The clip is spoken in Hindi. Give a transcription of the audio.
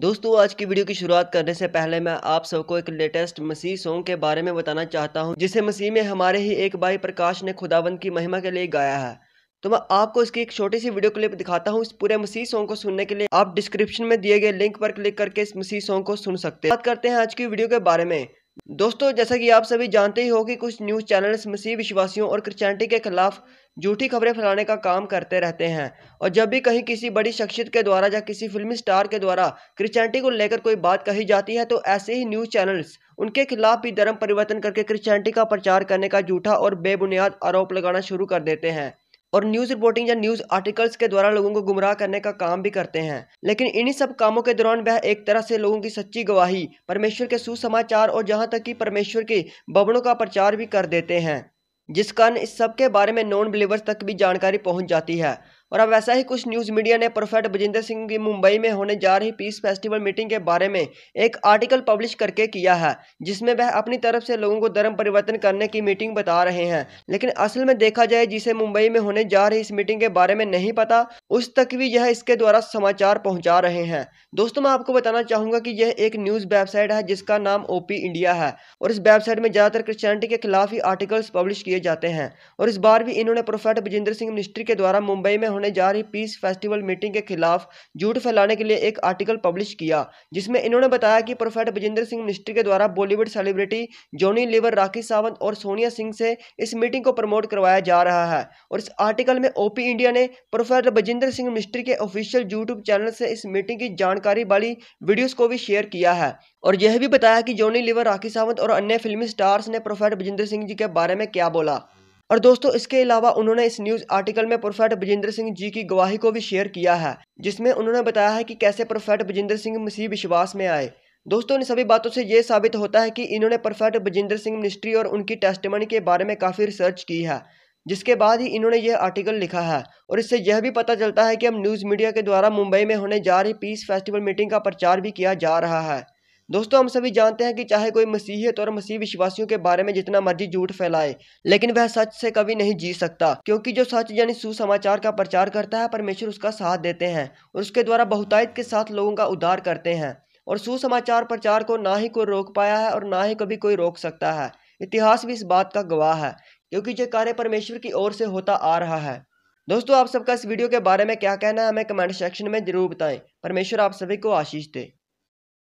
दोस्तों आज की वीडियो की शुरुआत करने से पहले मैं आप सबको एक लेटेस्ट मसीह सॉन्ग के बारे में बताना चाहता हूं जिसे मसीह में हमारे ही एक भाई प्रकाश ने खुदाबंद की महिमा के लिए गाया है तो मैं आपको इसकी एक छोटी सी वीडियो क्लिप दिखाता हूं इस पूरे मसीह सॉन्ग को सुनने के लिए आप डिस्क्रिप्शन में दिए गए लिंक पर क्लिक करके इस मसीह सॉन्ग को सुन सकते हैं बात करते हैं आज की वीडियो के बारे में दोस्तों जैसा कि आप सभी जानते ही हो कि कुछ न्यूज़ चैनल्स मसीह विश्वासियों और क्रिश्चियनिटी के खिलाफ झूठी खबरें फैलाने का काम करते रहते हैं और जब भी कहीं किसी बड़ी शख्सियत के द्वारा या किसी फिल्मी स्टार के द्वारा क्रिश्चियनिटी को लेकर कोई बात कही जाती है तो ऐसे ही न्यूज़ चैनल्स उनके खिलाफ भी धर्म परिवर्तन करके क्रिश्चियनिटी का प्रचार करने का झूठा और बेबुनियाद आरोप लगाना शुरू कर देते हैं और न्यूज़ रिपोर्टिंग या न्यूज़ आर्टिकल्स के द्वारा लोगों को गुमराह करने का काम भी करते हैं लेकिन इन्हीं सब कामों के दौरान वह एक तरह से लोगों की सच्ची गवाही परमेश्वर के सुसमाचार और जहां तक कि परमेश्वर के बबड़ों का प्रचार भी कर देते हैं जिस कारण इस सब के बारे में नॉन बिलीवर्स तक भी जानकारी पहुँच जाती है और अब वैसा ही कुछ न्यूज़ मीडिया ने प्रोफेट बजिंदर सिंह की मुंबई में होने जा रही पीस फेस्टिवल मीटिंग के बारे में एक आर्टिकल पब्लिश करके किया है जिसमें वह अपनी तरफ से लोगों को धर्म परिवर्तन करने की मीटिंग बता रहे हैं लेकिन असल में देखा जाए जिसे मुंबई में होने जा रही इस मीटिंग के बारे में नहीं पता उस तक भी यह इसके द्वारा समाचार पहुँचा रहे हैं दोस्तों मैं आपको बताना चाहूँगा कि यह एक न्यूज़ वेबसाइट है जिसका नाम ओ इंडिया है और इस वेबसाइट में ज़्यादातर क्रिश्चनिटी के खिलाफ ही आर्टिकल्स पब्लिश किए जाते हैं और इस बार भी इन्होंने प्रोफेट बजिंदर सिंह मिनिस्ट्री के द्वारा मुंबई में होने जा रही पीस फेस्टिवल मीटिंग के खिलाफ झूठ फैलाने के लिए एक आर्टिकल पब्लिश किया जिसमें इन्होंने बताया कि प्रोफेट बजिंदर सिंह मिनिस्ट्री के द्वारा बॉलीवुड सेलिब्रिटी जॉनी लिवर राखी सावंत और सोनिया सिंह से इस मीटिंग को प्रमोट करवाया जा रहा है और इस आर्टिकल में ओपी इंडिया ने प्रोफेट बजिंदर सिंह मिनिस्ट्री के ऑफिशियल यूट्यूब चैनल से इस मीटिंग की जानकारी वाली वीडियोज को भी शेयर किया है और यह भी बताया कि जॉनी लिवर राखी सावंत और अन्य फिल्मी स्टार्स ने प्रोफेट बजिंदर सिंह जी के बारे में क्या बोला और दोस्तों इसके अलावा उन्होंने इस न्यूज आर्टिकल में प्रोफेट बजेंद्र सिंह जी की गवाही को भी शेयर किया है जिसमें उन्होंने बताया है कि कैसे प्रोफेट बजेंद्र सिंह मसीह विश्वास में आए दोस्तों इन सभी बातों से ये साबित होता है कि इन्होंने प्रोफेट बजिंदर सिंह मिनिस्ट्री और उनकी टेस्टमनी के बारे में काफ़ी रिसर्च की है जिसके बाद ही इन्होंने यह आर्टिकल लिखा है और इससे यह भी पता चलता है कि अब न्यूज़ मीडिया के द्वारा मुंबई में होने जा रही पीस फेस्टिवल मीटिंग का प्रचार भी किया जा रहा है दोस्तों हम सभी जानते हैं कि चाहे कोई मसीहत तो और मसीह विश्वासियों के बारे में जितना मर्जी झूठ फैलाए लेकिन वह सच से कभी नहीं जी सकता क्योंकि जो सच यानी सुसमाचार का प्रचार करता है परमेश्वर उसका साथ देते हैं और उसके द्वारा बहुतायत के साथ लोगों का उद्धार करते हैं और सुसमाचार प्रचार को ना ही कोई रोक पाया है और ना ही कभी कोई रोक सकता है इतिहास भी इस बात का गवाह है क्योंकि ये कार्य परमेश्वर की ओर से होता आ रहा है दोस्तों आप सबका इस वीडियो के बारे में क्या कहना है हमें कमेंट सेक्शन में जरूर बताएं परमेश्वर आप सभी को आशीष दें